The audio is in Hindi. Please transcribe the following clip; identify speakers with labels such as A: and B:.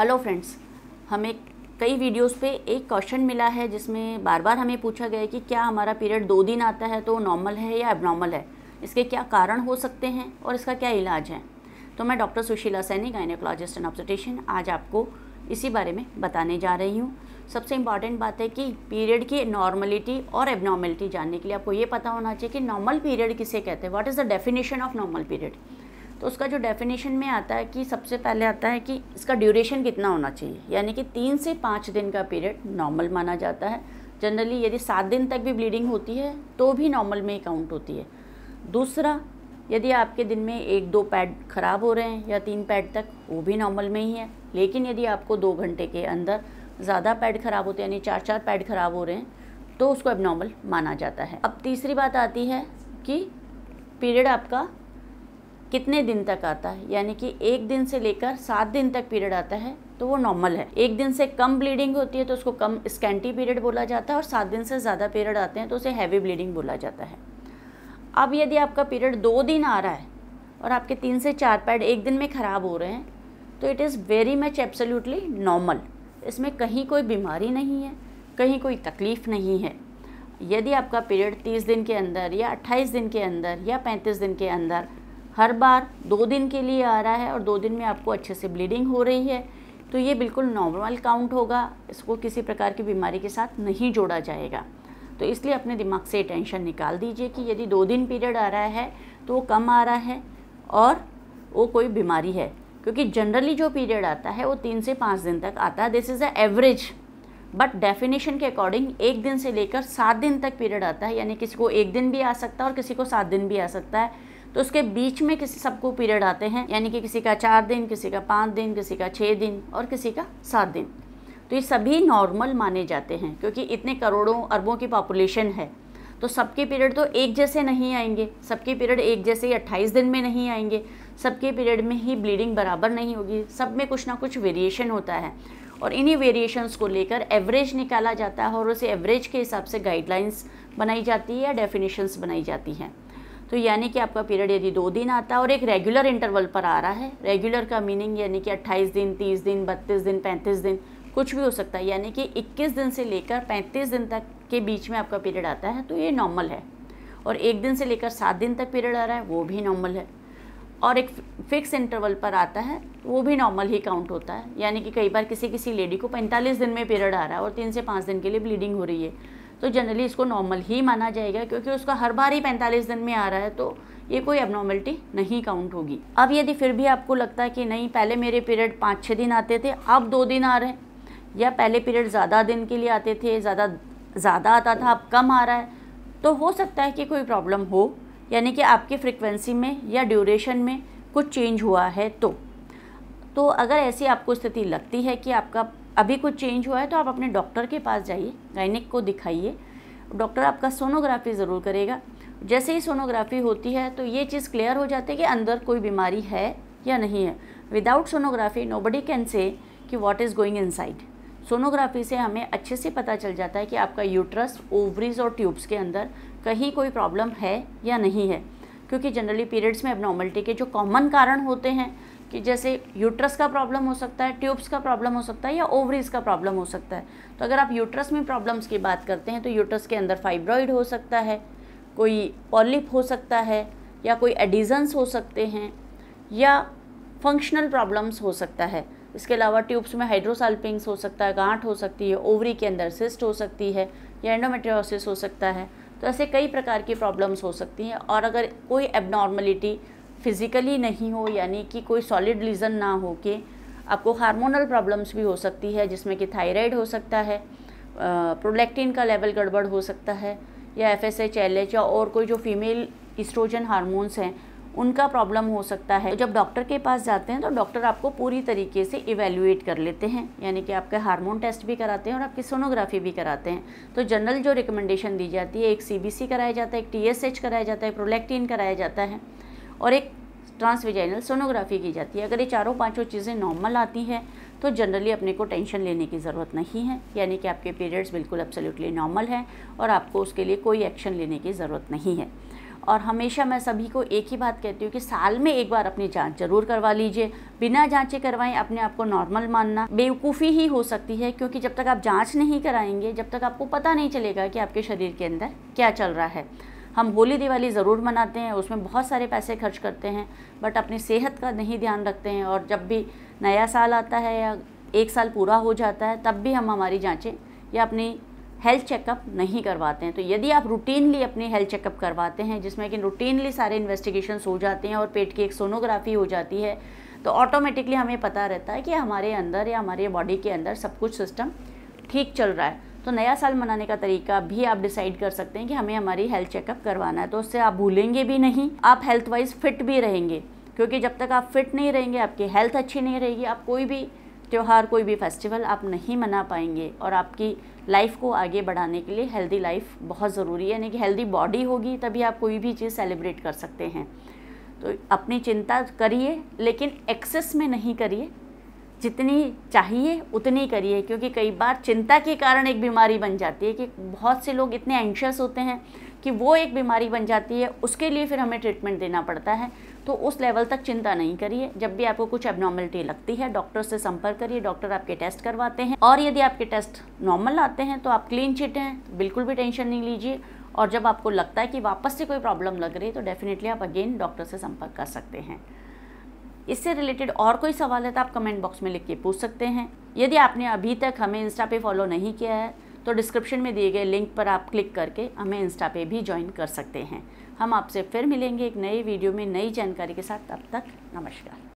A: हेलो फ्रेंड्स हमें कई वीडियोस पे एक क्वेश्चन मिला है जिसमें बार बार हमें पूछा गया है कि क्या हमारा पीरियड दो दिन आता है तो नॉर्मल है या एबनॉर्मल है इसके क्या कारण हो सकते हैं और इसका क्या इलाज है तो मैं doctor Sushila Saini gynaecologist and obstetrician आज आपको इसी बारे में बताने जा रही हूँ सबसे इम्पॉर्टेंट बात है कि पीरियड की नॉर्मलिटी और एबनॉर्मलिटी जानने के लिए आपको ये पता होना चाहिए कि नॉर्मल पीरियड किसे कहते हैं what is the definition of normal period तो उसका जो डेफिनेशन में आता है कि सबसे पहले आता है कि इसका ड्यूरेशन कितना होना चाहिए यानी कि तीन से पाँच दिन का पीरियड नॉर्मल माना जाता है जनरली यदि सात दिन तक भी ब्लीडिंग होती है तो भी नॉर्मल में ही काउंट होती है दूसरा यदि आपके दिन में एक दो पैड ख़राब हो रहे हैं या तीन पैड तक वो भी नॉर्मल में ही है लेकिन यदि आपको दो घंटे के अंदर ज़्यादा पैड ख़राब होते हैं यानी चार चार पैड ख़राब हो रहे हैं तो उसको एबनॉर्मल माना जाता है अब तीसरी बात आती है कि पीरियड आपका कितने दिन तक आता है यानी कि एक दिन से लेकर सात दिन तक पीरियड आता है तो वो नॉर्मल है एक दिन से कम ब्लीडिंग होती है तो उसको कम स्कैंटी पीरियड बोला जाता है और सात दिन से ज़्यादा पीरियड आते हैं तो उसे हैवी ब्लीडिंग बोला जाता है अब यदि आपका पीरियड दो दिन आ रहा है और आपके तीन से चार पैड एक दिन में ख़राब हो रहे हैं तो it is very much absolutely normal इसमें कहीं कोई बीमारी नहीं है कहीं कोई तकलीफ़ नहीं है यदि आपका पीरियड 30 दिन के अंदर या 28 दिन के अंदर या 35 दिन के अंदर हर बार दो दिन के लिए आ रहा है और दो दिन में आपको अच्छे से ब्लीडिंग हो रही है तो ये बिल्कुल नॉर्मल काउंट होगा इसको किसी प्रकार की बीमारी के साथ नहीं जोड़ा जाएगा तो इसलिए अपने दिमाग से टेंशन निकाल दीजिए कि यदि दो दिन पीरियड आ रहा है तो वो कम आ रहा है और वो कोई बीमारी है क्योंकि जनरली जो पीरियड आता है वो तीन से पाँच दिन तक आता है this is a average but definition के अकॉर्डिंग एक दिन से लेकर सात दिन तक पीरियड आता है यानी किसी को एक दिन भी आ सकता है और किसी को सात दिन भी आ सकता है तो उसके बीच में किसी सबको पीरियड आते हैं यानी कि किसी का चार दिन किसी का पाँच दिन किसी का छः दिन और किसी का सात दिन तो ये सभी नॉर्मल माने जाते हैं क्योंकि इतने करोड़ों अरबों की पॉपुलेशन है तो सबके पीरियड तो एक जैसे नहीं आएंगे सबके पीरियड एक जैसे ही अट्ठाईस दिन में नहीं आएंगे सबके पीरियड में ही ब्लीडिंग बराबर नहीं होगी सब में कुछ ना कुछ वेरिएशन होता है और इन्हीं वेरिएशंस को लेकर एवरेज निकाला जाता है और उसे एवरेज के हिसाब से गाइडलाइंस बनाई जाती है या डेफिनेशंस बनाई जाती हैं तो यानी कि आपका पीरियड यदि दो दिन आता है और एक रेगुलर इंटरवल पर आ रहा है रेगुलर का मीनिंग यानी कि 28 दिन 30 दिन 32 दिन 35 दिन कुछ भी हो सकता है यानी कि 21 दिन से लेकर 35 दिन तक के बीच में आपका पीरियड आता है तो ये नॉर्मल है और एक दिन से लेकर सात दिन तक पीरियड आ रहा है वो भी नॉर्मल है और एक फिक्स इंटरवल पर आता है वो भी नॉर्मल ही काउंट होता है यानी कि कई बार किसी किसी लेडी को पैंतालीस दिन में पीरियड आ रहा है और तीन से पाँच दिन के लिए ब्लीडिंग हो रही है तो जनरली इसको नॉर्मल ही माना जाएगा क्योंकि उसका हर बार ही पैंतालीस दिन में आ रहा है तो ये कोई एबनॉर्मलिटी नहीं काउंट होगी अब यदि फिर भी आपको लगता है कि नहीं पहले मेरे पीरियड पाँच छः दिन आते थे अब दो दिन आ रहे हैं या पहले पीरियड ज़्यादा दिन के लिए आते थे ज़्यादा ज़्यादा आता था अब कम आ रहा है तो हो सकता है कि कोई प्रॉब्लम हो यानी कि आपकी फ्रिक्वेंसी में या ड्यूरेशन में कुछ चेंज हुआ है तो तो अगर ऐसी आपको स्थिति लगती है कि आपका अभी कुछ चेंज हुआ है तो आप अपने डॉक्टर के पास जाइए गायनिक को दिखाइए डॉक्टर आपका सोनोग्राफी ज़रूर करेगा जैसे ही सोनोग्राफी होती है तो ये चीज़ क्लियर हो जाती है कि अंदर कोई बीमारी है या नहीं है without sonography nobody can say कि what is going inside sonography से हमें अच्छे से पता चल जाता है कि आपका यूट्रस ओवरीज और ट्यूब्स के अंदर कहीं कोई प्रॉब्लम है या नहीं है क्योंकि जनरली पीरियड्स में अब के जो कॉमन कारण होते हैं कि जैसे यूट्रस का प्रॉब्लम हो सकता है ट्यूब्स का प्रॉब्लम हो सकता है या ओवरीज का प्रॉब्लम हो सकता है तो अगर आप यूट्रस में प्रॉब्लम्स की बात करते हैं तो यूट्रस के अंदर फाइब्रॉइड हो सकता है कोई पॉलिप हो सकता है या कोई एडिजन्स हो सकते हैं या फंक्शनल प्रॉब्लम्स हो सकता है इसके अलावा ट्यूब्स में हाइड्रोसाल्पिंग्स हो सकता है गांठ हो सकती है ओवरी के अंदर सिस्ट हो सकती है या एंडोमेट्रियोसिस हो सकता है तो ऐसे कई प्रकार की प्रॉब्लम्स हो सकती हैं और अगर कोई एबनॉर्मलिटी फिज़िकली नहीं हो यानी कि कोई सॉलिड लीजन ना हो के आपको हार्मोनल प्रॉब्लम्स भी हो सकती है जिसमें कि थायराइड हो सकता है प्रोलैक्टिन का लेवल गड़बड़ हो सकता है या F S H L H या और कोई जो फीमेल इस्ट्रोजन हारमोन्स हैं उनका प्रॉब्लम हो सकता है तो जब डॉक्टर के पास जाते हैं तो डॉक्टर आपको पूरी तरीके से इवेल्यूएट कर लेते हैं यानी कि आपका हार्मोन टेस्ट भी कराते हैं और आपकी सोनोग्राफी भी कराते हैं तो जनरल जो रिकमेंडेशन दी जाती है एक सी कराया जाता है एक टी कराया जाता है प्रोलैक्टिन कराया जाता है और एक ट्रांसविजाइनल सोनोग्राफी की जाती है अगर ये चारों पांचों चीज़ें नॉर्मल आती हैं तो जनरली अपने को टेंशन लेने की ज़रूरत नहीं है यानी कि आपके पीरियड्स बिल्कुल एब्सोल्युटली नॉर्मल हैं और आपको उसके लिए कोई एक्शन लेने की ज़रूरत नहीं है और हमेशा मैं सभी को एक ही बात कहती हूँ कि साल में एक बार अपनी जांच जरूर करवा लीजिए बिना जांचे करवाएं अपने आप को नॉर्मल मानना बेवकूफ़ी ही हो सकती है क्योंकि जब तक आप जांच नहीं कराएंगे जब तक आपको पता नहीं चलेगा कि आपके शरीर के अंदर क्या चल रहा है हम होली दिवाली ज़रूर मनाते हैं उसमें बहुत सारे पैसे खर्च करते हैं बट अपनी सेहत का नहीं ध्यान रखते हैं और जब भी नया साल आता है या एक साल पूरा हो जाता है तब भी हम हमारी जाँचें या अपनी हेल्थ चेकअप नहीं करवाते हैं तो यदि आप रूटीनली अपनी हेल्थ चेकअप करवाते हैं जिसमें कि रूटीनली सारे इन्वेस्टिगेशन हो जाते हैं और पेट की एक सोनोग्राफी हो जाती है तो ऑटोमेटिकली हमें पता रहता है कि हमारे अंदर या हमारे बॉडी के अंदर सब कुछ सिस्टम ठीक चल रहा है तो नया साल मनाने का तरीका भी आप डिसाइड कर सकते हैं कि हमें हमारी हेल्थ चेकअप करवाना है तो उससे आप भूलेंगे भी नहीं आप हेल्थ वाइज फिट भी रहेंगे क्योंकि जब तक आप फिट नहीं रहेंगे आपकी हेल्थ अच्छी नहीं रहेगी आप कोई भी त्यौहार कोई भी फेस्टिवल आप नहीं मना पाएंगे और आपकी लाइफ को आगे बढ़ाने के लिए हेल्दी लाइफ बहुत ज़रूरी है यानी कि हेल्दी बॉडी होगी तभी आप कोई भी चीज़ सेलिब्रेट कर सकते हैं तो अपनी चिंता करिए लेकिन एक्सेस में नहीं करिए जितनी चाहिए उतनी करिए क्योंकि कई बार चिंता के कारण एक बीमारी बन जाती है कि बहुत से लोग इतने एंशियस होते हैं कि वो एक बीमारी बन जाती है उसके लिए फिर हमें ट्रीटमेंट देना पड़ता है तो उस लेवल तक चिंता नहीं करिए जब भी आपको कुछ एबनॉर्मलिटी लगती है डॉक्टर से संपर्क करिए डॉक्टर आपके टेस्ट करवाते हैं और यदि आपके टेस्ट नॉर्मल आते हैं तो आप क्लीन चिट हैं तो बिल्कुल भी टेंशन नहीं लीजिए और जब आपको लगता है कि वापस से कोई प्रॉब्लम लग रही है तो डेफिनेटली आप अगेन डॉक्टर से संपर्क कर सकते हैं इससे रिलेटेड और कोई सवाल है तो आप कमेंट बॉक्स में लिख के पूछ सकते हैं यदि आपने अभी तक हमें इंस्टा पे फॉलो नहीं किया है तो डिस्क्रिप्शन में दिए गए लिंक पर आप क्लिक करके हमें इंस्टा पे भी ज्वाइन कर सकते हैं हम आपसे फिर मिलेंगे एक नई वीडियो में नई जानकारी के साथ तब तक नमस्कार